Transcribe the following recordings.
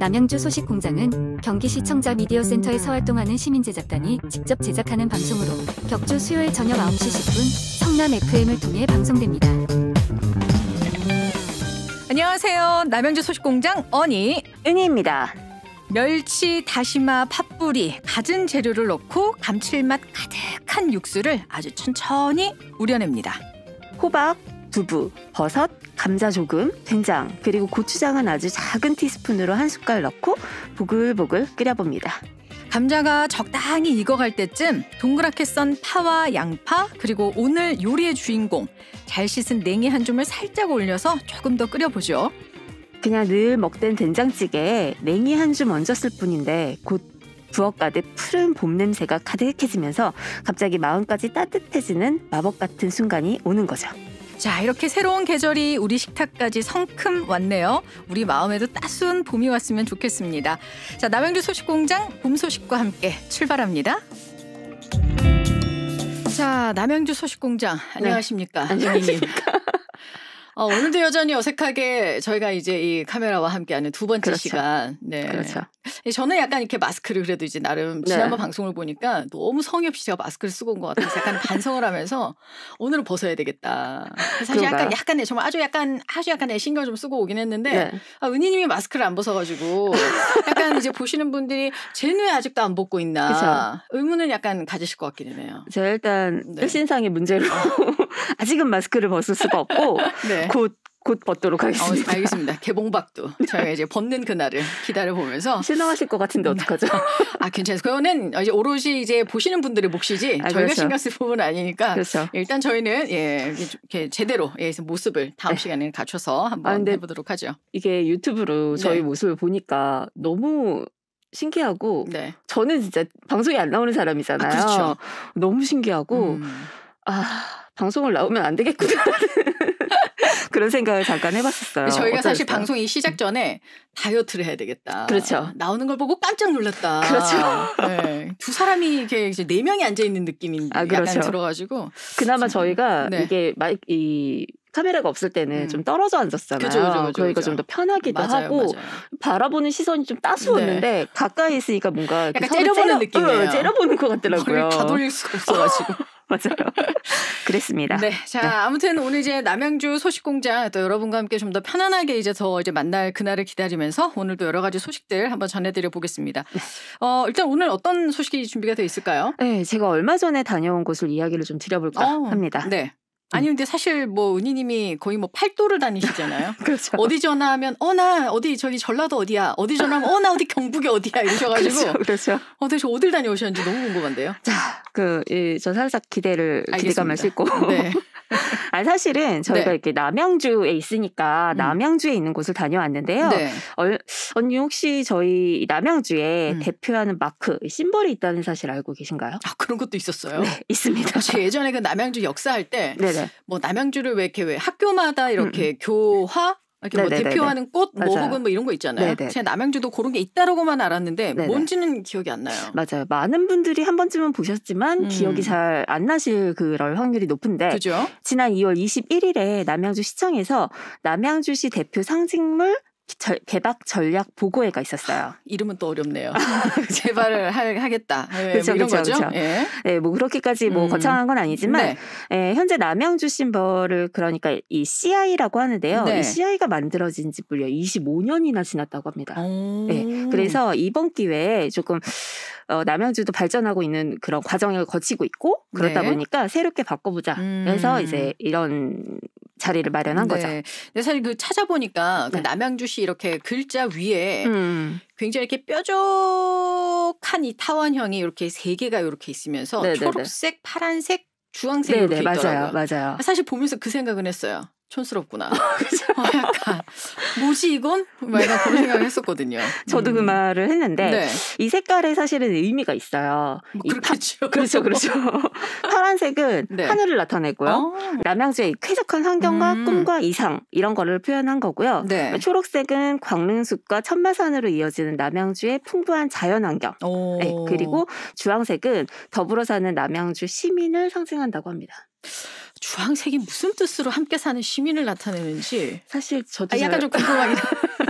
남양주 소식 공장은 경기시청자 미디어센터에서 활동하는 시민제작단이 직접 제작하는 방송으로 격주 수요일 저녁 9시 10분 성남 FM을 통해 방송됩니다. 안녕하세요. 남양주 소식공장 언니 은희입니다. 멸치, 다시마, 팥뿌리, 갖은 재료를 넣고 감칠맛 가득한 육수를 아주 천천히 우려냅니다. 호박, 두부, 버섯, 감자 조금, 된장, 그리고 고추장은 아주 작은 티스푼으로 한 숟갈 넣고 보글보글 끓여봅니다. 감자가 적당히 익어갈 때쯤 동그랗게 썬 파와 양파 그리고 오늘 요리의 주인공 잘 씻은 냉이 한 줌을 살짝 올려서 조금 더 끓여보죠. 그냥 늘 먹던 된장찌개에 냉이 한 줌 얹었을 뿐인데 곧 부엌가득 푸른 봄 냄새가 가득해지면서 갑자기 마음까지 따뜻해지는 마법 같은 순간이 오는 거죠. 자, 이렇게 새로운 계절이 우리 식탁까지 성큼 왔네요. 우리 마음에도 따스운 봄이 왔으면 좋겠습니다. 자, 남양주 소식공장 봄 소식과 함께 출발합니다. 자, 남양주 소식공장 안녕하십니까? 안녕하십니까? 어, 오늘도 여전히 어색하게 저희가 이제 이 카메라와 함께하는 두 번째 그렇죠. 시간. 네. 그렇죠. 예, 저는 약간 이렇게 마스크를 그래도 이제 나름 네. 지난번 네. 방송을 보니까 너무 성의 없이 제가 마스크를 쓰고 온 것 같아서 약간 반성을 하면서 오늘은 벗어야 되겠다. 사실 약간 약간의 정말 아주 약간 아주 약간의 신경 좀 쓰고 오긴 했는데 네. 아, 은희님이 마스크를 안 벗어가지고 약간 이제 보시는 분들이 제눈에 아직도 안 벗고 있나 그렇 의문을 약간 가지실 것 같기는 해요. 제가 일단 네. 일신상의 문제로 어. 아직은 마스크를 벗을 수가 없고 네. 곧, 곧 벗도록 어, 하겠습니다. 어, 알겠습니다. 개봉박도 네. 저희가 이제 벗는 그날을 기다려 보면서 신호하실 것 같은데 네. 어떡하죠? 아 괜찮아요. 그거는 이제 오롯이 이제 보시는 분들의 몫이지 아, 저희가 그렇죠. 신경 쓸 부분 아니니까 그렇죠. 일단 저희는 예 이렇게 제대로 예 모습을 다음 네. 시간에 갖춰서 한번 아, 해보도록 하죠. 이게 유튜브로 저희 네. 모습을 보니까 너무 신기하고 네. 저는 진짜 방송이 안 나오는 사람이잖아요. 아, 그렇죠. 너무 신기하고 음. 아 방송을 나오면 안 되겠구나. 그런 생각을 잠깐 해봤었어요. 저희가 사실 있어요? 방송이 시작 전에 다이어트를 해야 되겠다. 그렇죠. 나오는 걸 보고 깜짝 놀랐다. 그렇죠. 네. 두 사람이 이렇게 이제 네 명이 앉아 있는 느낌이 아, 그렇죠. 약간 들어가지고 그나마 음. 저희가 네. 이게 마이 카메라가 없을 때는 음. 좀 떨어져 앉았잖아요. 그죠, 그죠, 그죠, 그러니까 좀더 편하기도 맞아요, 하고 맞아요. 바라보는 시선이 좀 따스웠는데 네. 가까이 있으니까 뭔가 약간 그 째려보는 느낌이에요. 어, 째려보는 것 같더라고요. 다 돌릴 수가 없어가지고. 맞아요. 그랬습니다. 네. 자, 네. 아무튼 오늘 이제 남양주 소식 공장 또 여러분과 함께 좀 더 편안하게 이제 더 이제 만날 그날을 기다리면서 오늘도 여러 가지 소식들 한번 전해드려 보겠습니다. 네. 어, 일단 오늘 어떤 소식이 준비가 되어 있을까요? 네, 제가 얼마 전에 다녀온 곳을 이야기를 좀 드려볼까 어, 합니다. 네. 음. 아니 근데 사실 뭐 은희님이 거의 뭐 팔도를 다니시잖아요. 그렇죠. 어디 전화하면 어나 어디 저기 전라도 어디야. 어디 전화하면 어나 어디 경북이 어디야 이러셔가지고 그렇죠. 그렇죠. 어 대체 어딜 다녀오셨는지 너무 궁금한데요. 자그저 살짝 기대를 알겠습니다. 기대감을 싣고. 네. 아 사실은 저희가 네. 이렇게 남양주에 있으니까 음. 남양주에 있는 곳을 다녀왔는데요. 네. 얼, 언니 혹시 저희 남양주에 음. 대표하는 마크 심벌이 있다는 사실 알고 계신가요? 아 그런 것도 있었어요. 네, 있습니다. 아, 제 예전에 그 남양주 역사할 때. 네. 뭐 남양주를 왜 이렇게 왜 학교마다 이렇게 음. 음. 교화 이렇게 네네네네. 뭐 네, 네, 대표하는 꽃, 뭐 혹은 뭐 이런 거 있잖아요. 네네. 제가 남양주도 그런 게 있다라고만 알았는데 네네. 뭔지는 기억이 안 나요. 맞아요. 많은 분들이 한 번쯤은 보셨지만 음. 기억이 잘 안 나실 그럴 확률이 높은데 그죠? 지난 2월 21일에 남양주 시청에서 남양주시 대표 상징물 절, 개박 전략 보고회가 있었어요. 아, 이름은 또 어렵네요. 재발을 하, 겠다 그렇죠, 예, 뭐 그렇죠, 그렇 예. 네, 뭐 그렇게까지 뭐 음. 거창한 건 아니지만 네. 예, 현재 남양주 심벌을 그러니까 이 CI라고 하는데요. 네. 이 CI가 만들어진 지 무려 25년이나 지났다고 합니다. 예. 네, 그래서 이번 기회에 조금 어, 남양주도 발전하고 있는 그런 과정을 거치고 있고 그러다 네. 보니까 새롭게 바꿔보자. 음. 그래서 이제 이런 자리를 마련한 네. 거죠. 근데 사실 그 찾아보니까 그 네. 남양주시 이렇게 글자 위에 음. 굉장히 이렇게 뾰족한 이 타원형이 이렇게 세 개가 이렇게 있으면서 네네네. 네, 네. 초록색, 파란색, 주황색 이렇게 있더라고요. 맞아요, 맞아요. 사실 보면서 그 생각은 했어요. 촌스럽구나. 어, 약간 뭐지 이건? 막 약간 그런 생각을 했었거든요. 저도 그 음. 그 말을 했는데 네. 이 색깔에 사실은 의미가 있어요. 뭐 그렇겠죠. 파, 그렇죠, 그렇죠. 파란색은 네. 하늘을 나타내고요. 어. 남양주의 쾌적한 환경과 음. 꿈과 이상 이런 거를 표현한 거고요. 네. 초록색은 광릉숲과 천마산으로 이어지는 남양주의 풍부한 자연환경. 네, 그리고 주황색은 더불어 사는 남양주 시민을 상징한다고 합니다. 주황색이 무슨 뜻으로 함께 사는 시민을 나타내는지 사실 저도 아, 약간 잘... 좀 궁금하긴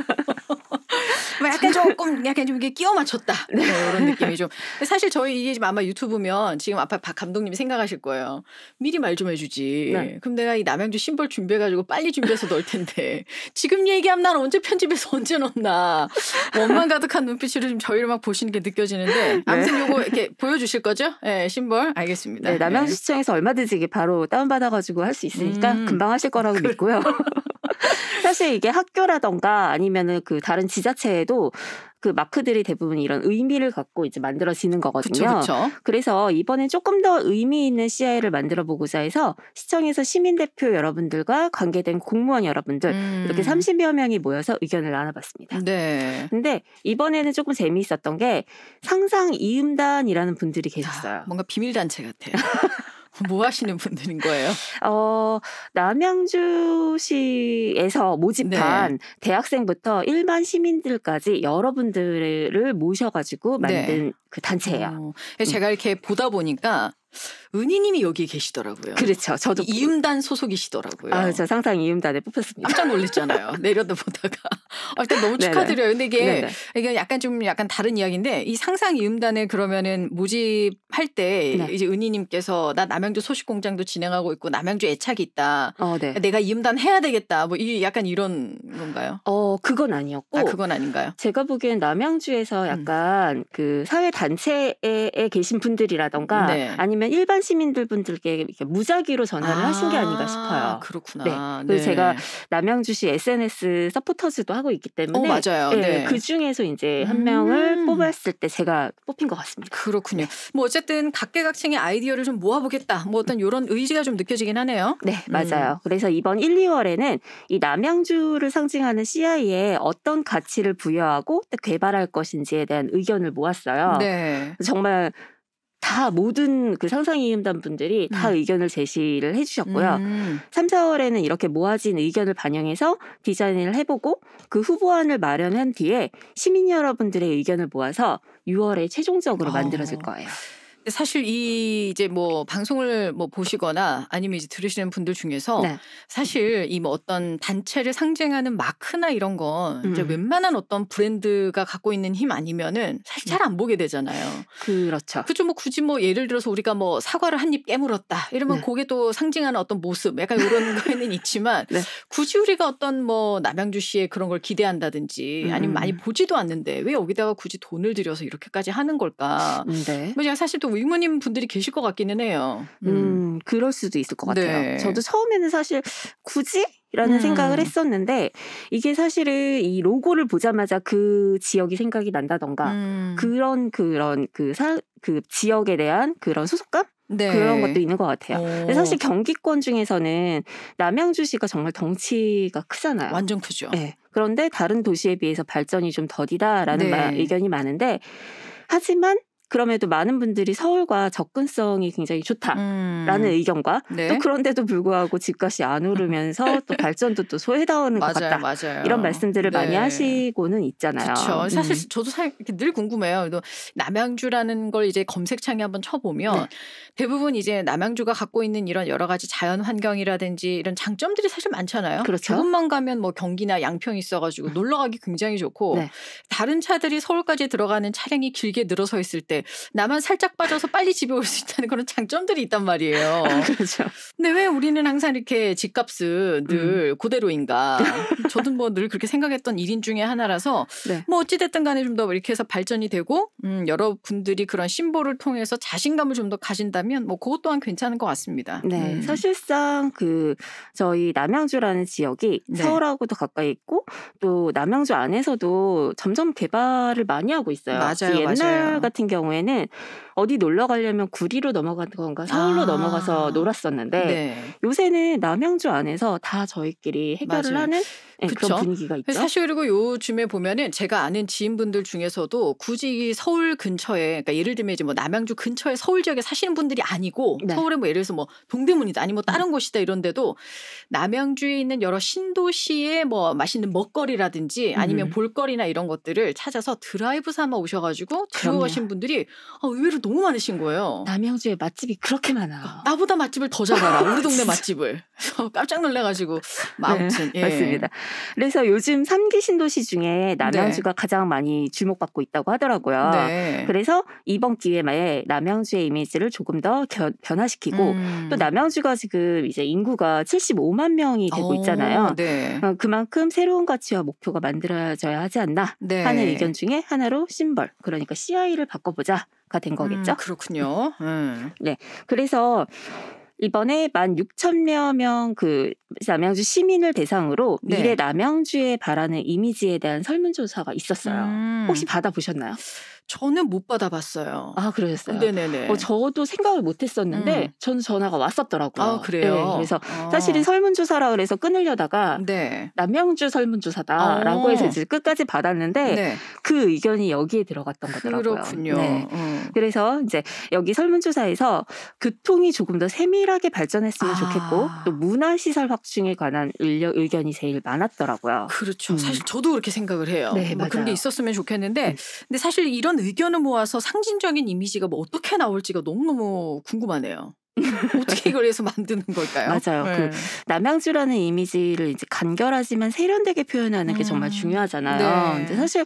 뭐 약간 조금 약간 좀 이게 끼워 맞췄다 네. 뭐 이런 느낌이 좀. 사실 저희 이게 지금 아마 유튜브면 지금 아빠 박 감독님이 생각하실 거예요. 미리 말 좀 해주지. 네. 그럼 내가 이 남양주 심벌 준비해가지고 빨리 준비해서 넣을 텐데 지금 얘기하면 난 언제 편집해서 언제 넣나 원망 가득한 눈빛으로 지금 저희를 막 보시는 게 느껴지는데 네. 아무튼 네. 요거 이렇게 보여주실 거죠? 네, 심벌 알겠습니다. 네, 네 남양주시청에서 얼마든지 바로 다운받아가지고 할 수 있으니까 음. 금방 하실 거라고 믿고요. 사실 이게 학교라던가 아니면은 그 다른 지자체에도 그 마크들이 대부분 이런 의미를 갖고 이제 만들어지는 거거든요. 그쵸, 그쵸. 그래서 이번에 조금 더 의미 있는 CI를 만들어 보고자 해서 시청에서 시민 대표 여러분들과 관계된 공무원 여러분들 음. 이렇게 30여 명이 모여서 의견을 나눠봤습니다. 네. 근데 이번에는 조금 재미있었던 게 상상 이음단이라는 분들이 아, 계셨어요. 아, 뭔가 비밀 단체 같아요. 뭐 하시는 분들인 거예요? 어, 남양주시에서 모집한 네. 대학생부터 일반 시민들까지 여러분들을 모셔가지고 네. 만든 네. 그 단체예요. 어, 제가 음. 이렇게 보다 보니까 은희님이 여기 계시더라고요. 그렇죠. 저도 그 이음단 소속이시더라고요. 아, 저 상상 이음단에 뽑혔습니다. 깜짝 놀랐잖아요. 내려다 보다가 아, 일단 너무 축하드려요. 근데 이게 이게 약간 좀 약간 다른 이야기인데 이 상상 이음단에 그러면은 모집할 때 네. 이제 은희님께서 나 남양주 소식공장도 진행하고 있고 남양주 애착이 있다. 어, 네. 내가 이음단 해야 되겠다. 뭐 이 약간 이런 건가요? 어, 그건 아니었고. 아, 그건 아닌가요? 제가 보기엔 남양주에서 음. 약간 음. 그 사회 단체에 계신 분들이라던가 네. 아니면 일반 시민들 분들께 무작위로 전화를 아, 하신 게 아닌가 아, 싶어요. 그렇구나. 네. 그래서 네. 제가 남양주시 SNS 서포터즈도 하고 있기 때문에 어, 맞아요. 예, 네. 그 중에서 이제 한 음. 명을 음. 뽑았을 때 제가 뽑힌 것 같습니다. 그렇군요. 네. 뭐 어쨌든 각계각층의 아이디어를 좀 모아보겠다. 뭐 어떤 이런 의지가 좀 느껴지긴 하네요. 네, 음. 맞아요. 음. 그래서 이번 1, 2월에는 이 남양주를 상징하는 CI에 어떤 가치를 부여하고 개발할 것인지에 대한 의견을 모았어요. 네. 네. 정말 다 모든 그 상상이임단 분들이 음. 다 의견을 제시를 해주셨고요. 음. 3, 4월에는 이렇게 모아진 의견을 반영해서 디자인을 해보고 그 후보안을 마련한 뒤에 시민 여러분들의 의견을 모아서 6월에 최종적으로 어. 만들어질 거예요. 사실 이 이제 뭐 방송을 뭐 보시거나 아니면 이제 들으시는 분들 중에서 네. 사실 이 뭐 어떤 단체를 상징하는 마크나 이런 건 음. 이제 웬만한 어떤 브랜드가 갖고 있는 힘 아니면은 사실 잘 안 보게 되잖아요. 그렇죠. 그죠 뭐 굳이 뭐 예를 들어서 우리가 뭐 사과를 한 입 깨물었다 이러면 네. 그게 또 상징하는 어떤 모습 약간 이런 거에는 있지만 네. 굳이 우리가 어떤 뭐 남양주 씨의 그런 걸 기대한다든지 아니면 많이 음. 보지도 않는데 왜 여기다가 굳이 돈을 들여서 이렇게까지 하는 걸까? 음, 네. 뭐 제가 사실 또 의문인 뭐 분들이 계실 것 같기는 해요. 음, 음 그럴 수도 있을 것 같아요. 네. 저도 처음에는 사실 굳이 라는 음. 생각을 했었는데 이게 사실은 이 로고를 보자마자 그 지역이 생각이 난다던가 음. 그런 그런 그그그 그 지역에 대한 그런 소속감 네. 그런 것도 있는 것 같아요. 근데 사실 경기권 중에서는 남양주시가 정말 덩치가 크잖아요. 완전 크죠. 네. 그런데 다른 도시에 비해서 발전이 좀 더디다라는 네. 마, 의견이 많은데 하지만 그럼에도 많은 분들이 서울과 접근성이 굉장히 좋다라는 음. 의견과 네. 또 그런데도 불구하고 집값이 안 오르면서 또 발전도 또소외당하것 같다. 맞아요. 이런 말씀들을 네. 많이 하시고는 있잖아요. 그쵸. 음. 사실 음. 저도 사, 이렇게 늘 궁금해요. 남양주라는 걸 이제 검색창에 한번 쳐보면 네. 대부분 이제 남양주가 갖고 있는 이런 여러 가지 자연 환경이라든지 이런 장점들이 사실 많잖아요. 그렇죠. 조금만 가면 뭐 경기나 양평이 있어가지고 놀러 가기 굉장히 좋고 네. 다른 차들이 서울까지 들어가는 차량이 길게 늘어서 있을 때 나만 살짝 빠져서 빨리 집에 올 수 있다는 그런 장점들이 있단 말이에요. 그렇죠. 근데 왜 우리는 항상 이렇게 집값은 늘 음. 그대로인가? 저도 뭐 늘 그렇게 생각했던 일인 중에 하나라서 네. 뭐 어찌됐든 간에 좀 더 이렇게 해서 발전이 되고 음, 여러분들이 그런 심보를 통해서 자신감을 좀 더 가진다면 뭐 그것 또한 괜찮은 것 같습니다. 네. 음. 사실상 그 저희 남양주라는 지역이 네. 서울하고도 가까이 있고 또 남양주 안에서도 점점 개발을 많이 하고 있어요. 맞아요. 그 옛날 맞아요. 같은 경우 경우에는 어디 놀러 가려면 구리로 넘어간건가 서울로 아. 넘어가서 놀았었는데 네. 요새는 남양주 안에서 다 저희끼리 해결을 맞아요. 하는 네, 그런 분위기가 있죠. 사실 그리고 요즘에 보면은 제가 아는 지인분들 중에서도 굳이 서울 근처에 그러니까 예를 들면 이제 뭐 남양주 근처에 서울 지역에 사시는 분들이 아니고 네. 서울에 뭐 예를 들어서 뭐 동대문이다 아니면 뭐 네. 다른 음. 곳이다 이런데도 남양주에 있는 여러 신도시의 뭐 맛있는 먹거리라든지 아니면 음. 볼거리나 이런 것들을 찾아서 드라이브 삼아 오셔가지고 들어가신 분들이 아, 의외로 너무 많으신 거예요. 남양주에 맛집이 그렇게 많아요. 아, 나보다 맛집을 더 잘 알아. 우리 동네 맛집을. 깜짝 놀래가지고. 뭐 네, 아무튼. 네, 예. 맞습니다. 그래서 요즘 3기 신도시 중에 남양주가 네. 가장 많이 주목받고 있다고 하더라고요. 네. 그래서 이번 기회에 남양주의 이미지를 조금 더 겨, 변화시키고 음. 또 남양주가 지금 이제 인구가 75만 명이 되고 어, 있잖아요. 오, 네. 어, 그만큼 새로운 가치와 목표가 만들어져야 하지 않나 네. 하는 의견 중에 하나로 심벌 그러니까 CI를 바꿔보자. 가된 거겠죠. 음, 그렇군요. 음. 네. 그래서 이번에 만 6천여 명그 남양주 시민을 대상으로 네. 미래 남양주에 바라는 이미지에 대한 설문조사가 있었어요. 음. 혹시 받아보셨나요? 저는 못 받아봤어요. 아 그러셨어요. 네네네. 어, 저도 생각을 못했었는데 음. 저 전화가 왔었더라고요. 아 그래요. 네, 그래서 어. 사실은 설문조사라 그래서 끊으려다가 네. 남양주 설문조사다라고 어. 해서 이제 끝까지 받았는데 네. 그 의견이 여기에 들어갔던 거더라고요. 그렇군요. 네. 음. 그래서 이제 여기 설문조사에서 교통이 조금 더 세밀하게 발전했으면 아. 좋겠고 또 문화시설 확충에 관한 의견, 의견이 제일 많았더라고요. 그렇죠. 음. 사실 저도 그렇게 생각을 해요. 네, 뭐 맞아요. 그런 게 있었으면 좋겠는데 음. 근데 사실 이런 의견을 모아서 상징적인 이미지가 뭐 어떻게 나올지가 너무너무 궁금하네요. 어떻게 이걸 해서 만드는 걸까요? 맞아요. 네. 그 남양주라는 이미지를 이제 간결하지만 세련되게 표현하는 게 음. 정말 중요하잖아요. 네. 근데 사실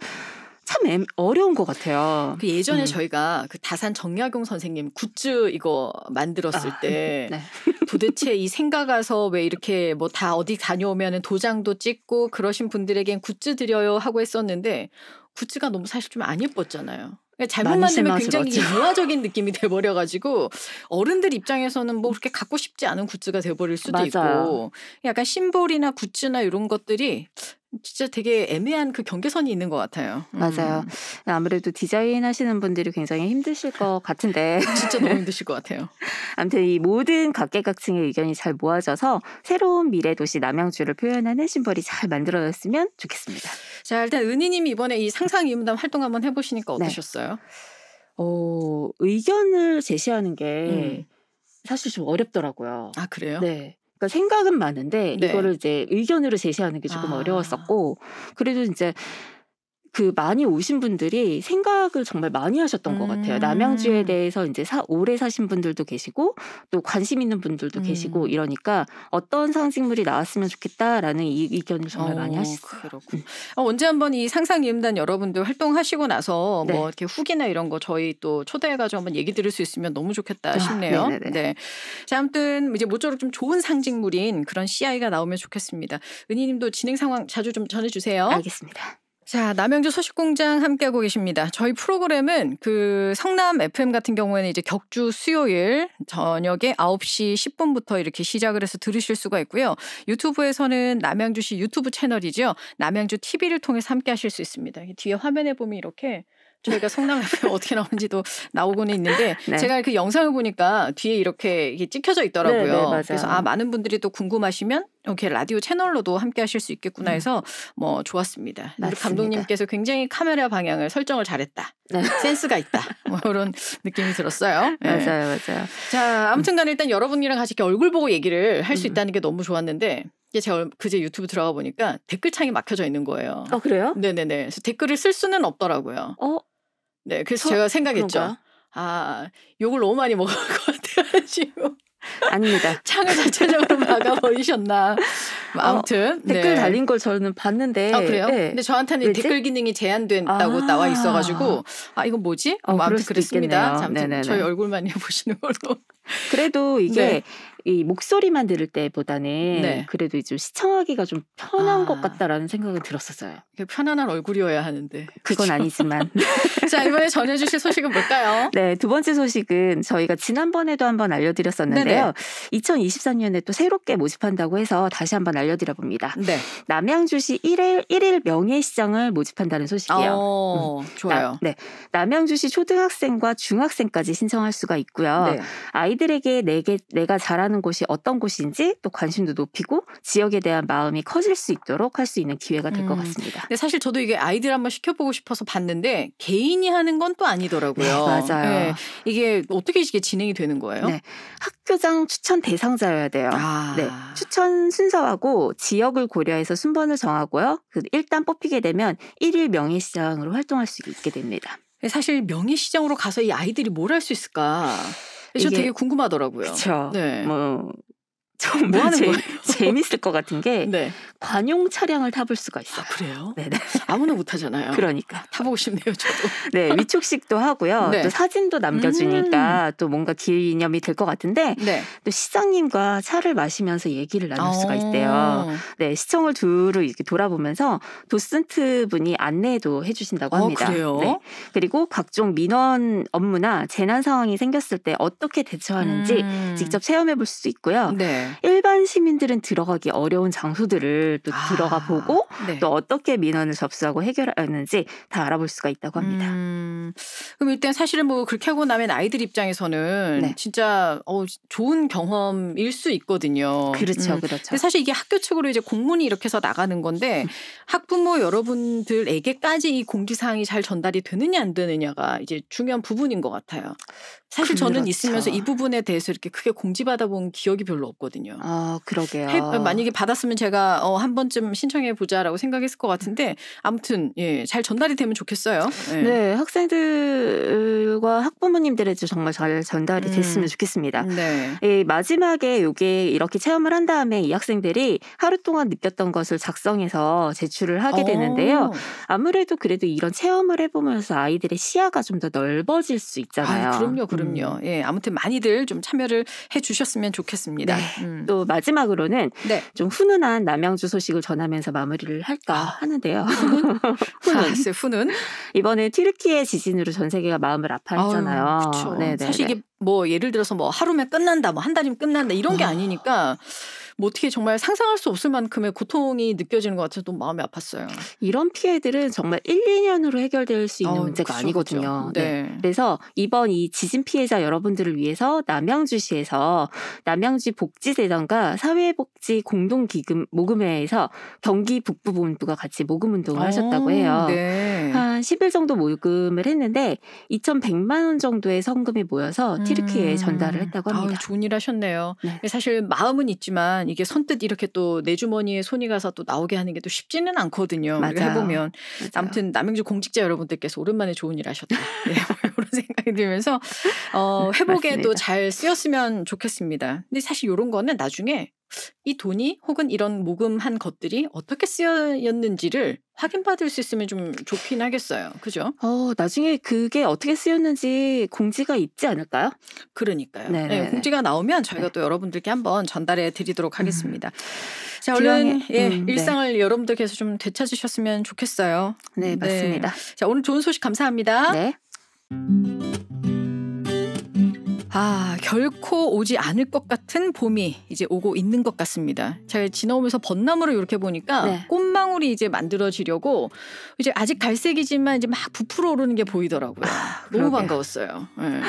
참 어려운 것 같아요. 그 예전에 음. 저희가 그 다산 정약용 선생님 굿즈 이거 만들었을 아, 때 네. 도대체 이 생각가서 왜 이렇게 뭐 다 어디 다녀오면은 도장도 찍고 그러신 분들에겐 굿즈 드려요 하고 했었는데 굿즈가 너무 사실 좀 안 예뻤잖아요. 그러니까 잘못 만들면 굉장히 유화적인 느낌이 돼버려가지고 어른들 입장에서는 뭐 그렇게 갖고 싶지 않은 굿즈가 돼버릴 수도 맞아요. 있고 약간 심볼이나 굿즈나 이런 것들이 진짜 되게 애매한 그 경계선이 있는 것 같아요. 음. 맞아요. 아무래도 디자인 하시는 분들이 굉장히 힘드실 것 같은데. 진짜 너무 힘드실 것 같아요. 아무튼 이 모든 각계각층의 의견이 잘 모아져서 새로운 미래 도시 남양주를 표현하는 심벌이 잘 만들어졌으면 좋겠습니다. 자, 일단 은희님이 이번에 이 상상 이문담 활동 한번 해보시니까 네. 어떠셨어요? 네. 어, 의견을 제시하는 게 음. 사실 좀 어렵더라고요. 아, 그래요? 네. 그러 그러니까 생각은 많은데 네. 이거를 이제 의견으로 제시하는 게 조금 아. 어려웠었고 그래도 이제 그 많이 오신 분들이 생각을 정말 많이 하셨던 음. 것 같아요. 음. 남양주에 대해서 이제 사, 오래 사신 분들도 계시고 또 관심 있는 분들도 음. 계시고 이러니까 어떤 상징물이 나왔으면 좋겠다라는 이, 의견을 정말 어, 많이 하셨어요. 그렇군. 어, 언제 한번 이 상상예음단 여러분들 활동하시고 나서 뭐 네. 뭐 이렇게 후기나 이런 거 저희 또 초대해가지고 한번 얘기 들을 수 있으면 너무 좋겠다 아, 싶네요. 아, 네. 자, 아무튼 이제 모쪼록 좀 좋은 상징물인 그런 CI가 나오면 좋겠습니다. 은희님도 진행 상황 자주 좀 전해주세요. 알겠습니다. 자, 남양주 소식공장 함께하고 계십니다. 저희 프로그램은 그 성남 FM 같은 경우에는 이제 격주 수요일 저녁에 9시 10분부터 이렇게 시작을 해서 들으실 수가 있고요. 유튜브에서는 남양주시 유튜브 채널이죠. 남양주 TV를 통해서 함께 하실 수 있습니다. 뒤에 화면에 보면 이렇게 저희가 성남 FM 어떻게 나는지도 나오고는 있는데 네. 제가 그 영상을 보니까 뒤에 이렇게 찍혀져 있더라고요. 네, 네, 그래서 아 많은 분들이 또 궁금하시면 이렇게 라디오 채널로도 함께 하실 수 있겠구나 음. 해서 뭐 좋았습니다. 맞습 감독님께서 굉장히 카메라 방향을 설정을 잘했다. 네. 센스가 있다. 뭐 이런 느낌이 들었어요. 네. 맞아요, 맞아요. 자, 아무튼 간에 일단 여러분이랑 같이 이렇게 얼굴 보고 얘기를 할수 음. 있다는 게 너무 좋았는데 제가 그제 유튜브 들어가 보니까 댓글창이 막혀져 있는 거예요. 아, 그래요? 네네네. 그래서 댓글을 쓸 수는 없더라고요. 어? 네, 그래서 서, 제가 생각했죠. 아, 욕을 너무 많이 먹을것 같아가지고. 아닙니다. 창을 자체적으로 막아버리셨나. 뭐 어, 아무튼 어, 댓글 네. 달린 걸 저는 봤는데. 아 그래요? 네. 근데 저한테는 왜지? 댓글 기능이 제한된다고 아~ 나와 있어가지고 아 이건 뭐지? 뭐 어, 뭐 아무튼 그랬습니다. 잠시 저희 얼굴만 보시는 걸로. 그래도 이게 네. 이 목소리만 들을 때보다는 네. 그래도 좀 시청하기가 좀 편한 아. 것 같다라는 생각은 들었었어요. 편안한 얼굴이어야 하는데 그건 그렇죠? 아니지만 자 이번에 전해주실 소식은 뭘까요? 네 두 번째 소식은 저희가 지난번에도 한번 알려드렸었는데요. 네네. 2023년에 또 새롭게 모집한다고 해서 다시 한번 알려드려 봅니다. 네. 남양주시 1일 1일 명예시장을 모집한다는 소식이에요. 어, 음. 좋아요. 나, 네 남양주시 초등학생과 중학생까지 신청할 수가 있고요. 네. 아이들에게 내게 내가 잘하는 하는 곳이 어떤 곳인지 또 관심도 높이고 지역에 대한 마음이 커질 수 있도록 할 수 있는 기회가 될것 음. 같습니다. 근데 사실 저도 이게 아이들 한번 시켜보고 싶어서 봤는데 개인이 하는 건 또 아니더라고요. 네, 맞아요. 네. 이게 어떻게 이게 진행이 되는 거예요? 네. 학교장 추천 대상자여야 돼요. 아. 네. 추천 순서하고 지역을 고려해서 순번을 정하고요. 그 일단 뽑히게 되면 1일 명예시장으로 활동할 수 있게 됩니다. 사실 명예시장으로 가서 이 아이들이 뭘 할 수 있을까? 저 되게 궁금하더라고요. 그렇죠. 네. 뭐 정말 뭐 제, 재밌을 것 같은 게 네. 관용 차량을 타볼 수가 있어요. 아, 그래요? 네네. 네. 아무나 못하잖아요 그러니까 타보고 싶네요, 저도. 네, 위촉식도 하고요. 네. 또 사진도 남겨주니까 음. 또 뭔가 기념이 될 것 같은데 네. 또 시장님과 차를 마시면서 얘기를 나눌 수가 어. 있대요. 네, 시청을 두루 이렇게 돌아보면서 도슨트 분이 안내도 해주신다고 어, 합니다. 어, 그래요? 네. 그리고 각종 민원 업무나 재난 상황이 생겼을 때 어떻게 대처하는지 음. 직접 체험해 볼 수도 있고요. 네. 네. 일반 시민들은 들어가기 어려운 장소들을 또 아, 들어가 보고 네. 또 어떻게 민원을 접수하고 해결하는지 다 알아볼 수가 있다고 합니다. 음, 그럼 일단 사실은 뭐 그렇게 하고 나면 아이들 입장에서는 네. 진짜 어, 좋은 경험일 수 있거든요. 그렇죠, 음. 그렇죠. 사실 이게 학교 측으로 이제 공문이 이렇게 해서 나가는 건데 음. 학부모 여러분들에게까지 이 공지사항이 잘 전달이 되느냐 안 되느냐가 이제 중요한 부분인 것 같아요. 사실 그렇죠. 저는 있으면서 이 부분에 대해서 이렇게 크게 공지받아본 기억이 별로 없거든요. 받거든요 아, 그러게요. 해, 어, 만약에 받았으면 제가 어, 한 번쯤 신청해 보자라고 생각했을 것 같은데 아무튼 예, 잘 전달이 되면 좋겠어요. 예. 네, 학생들과 학부모님들에게 정말 잘 전달이 음. 됐으면 좋겠습니다. 네. 예, 마지막에 요게 이렇게 체험을 한 다음에 이 학생들이 하루 동안 느꼈던 것을 작성해서 제출을 하게 오. 어. 되는데요. 아무래도 그래도 이런 체험을 해보면서 아이들의 시야가 좀 더 넓어질 수 있잖아요. 아, 그럼요, 그럼요. 음. 예, 아무튼 많이들 좀 참여를 해주셨으면 좋겠습니다. 네. 음. 또 마지막으로는 네. 좀 훈훈한 남양주 소식을 전하면서 마무리를 할까 아. 하는데요. 훈훈? 훈훈. 훈훈. 이번에 튀르키예 지진으로 전 세계가 마음을 아파했잖아요. 아유, 사실 이게 뭐 예를 들어서 뭐 하루면 끝난다, 뭐 한 달이면 끝난다 이런 게 아. 아니니까 뭐 어떻게 정말 상상할 수 없을 만큼의 고통이 느껴지는 것 같아서 너무 마음이 아팠어요. 이런 피해들은 정말 1, 2년으로 해결될 수 있는 아, 문제가 그쵸, 아니거든요. 그쵸. 네. 네. 그래서 이번 이 지진 피해자 여러분들을 위해서 남양주시에서 남양주 복지재단과 사회복지 공동기금 모금회에서 경기 북부 본부가 같이 모금 운동을 오, 하셨다고 어, 해요. 네. 아, 한 10일 정도 모금을 했는데 2,100만 원 정도의 성금이 모여서 티르키에 음. 전달을 했다고 합니다. 아 좋은 일 하셨네요. 네. 사실 마음은 있지만 이게 선뜻 이렇게 또 내 주머니에 손이 가서 또 나오게 하는 게 또 쉽지는 않거든요. 맞아요. 해보면 맞아요. 아무튼 남영주 공직자 여러분들께서 오랜만에 좋은 일 하셨다. 네, 뭐 이런 생각이 들면서 어, 네, 회복에 또잘 쓰였으면 좋겠습니다. 근데 사실 이런 거는 나중에 이 돈이 혹은 이런 모금한 것들이 어떻게 쓰였는지를 확인받을 수 있으면 좀 좋긴 하겠어요. 그죠? 어, 나중에 그게 어떻게 쓰였는지 공지가 있지 않을까요? 그러니까요. 네, 공지가 나오면 저희가 네. 또 여러분들께 한번 전달해 드리도록 음. 하겠습니다. 음. 자, 얼른 예, 음, 네. 일상을 네. 여러분들께서 좀 되찾으셨으면 좋겠어요. 네, 네, 맞습니다. 자, 오늘 좋은 소식 감사합니다. 네. 아, 결코 오지 않을 것 같은 봄이 이제 오고 있는 것 같습니다. 제가 지나오면서 벚나무를 이렇게 보니까 네. 꽃망울이 이제 만들어지려고 이제 아직 갈색이지만 이제 막 부풀어 오르는 게 보이더라고요. 아, 너무 반가웠어요. 네.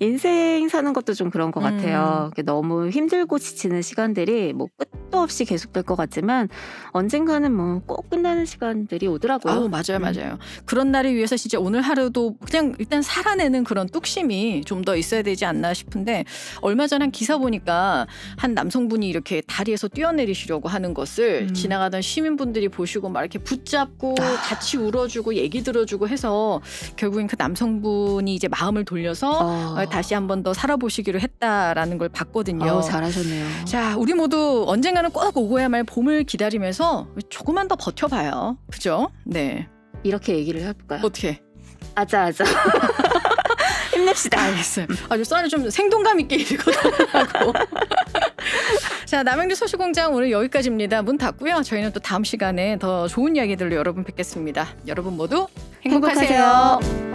인생 사는 것도 좀 그런 것 같아요. 음. 너무 힘들고 지치는 시간들이 뭐 끝도 없이 계속될 것 같지만 언젠가는 뭐 꼭 끝나는 시간들이 오더라고요. 아우, 맞아요, 음. 맞아요. 그런 날을 위해서 진짜 오늘 하루도 그냥 일단 살아내는 그런 뚝심이 좀 더 있어야 되지 않나. 않나 싶은데 얼마 전 한 기사 보니까 한 남성분이 이렇게 다리에서 뛰어내리시려고 하는 것을 음. 지나가던 시민분들이 보시고 막 이렇게 붙잡고 아. 같이 울어주고 얘기 들어주고 해서 결국엔 그 남성분이 이제 마음을 돌려서 어. 어 다시 한 번 더 살아보시기로 했다라는 걸 봤거든요. 어, 잘하셨네요. 자, 우리 모두 언젠가는 꼭 오고야말 봄을 기다리면서 조금만 더 버텨봐요. 그죠? 네. 이렇게 얘기를 해볼까요? 어떻게? 아자 아자. 끝냅시다. 알겠어요. 아주 썰을 좀 생동감 있게 읽어달라고. 자, 남양주 소식공장 오늘 여기까지입니다. 문 닫고요. 저희는 또 다음 시간에 더 좋은 이야기들로 여러분 뵙겠습니다. 여러분 모두 행복하세요. 행복하세요.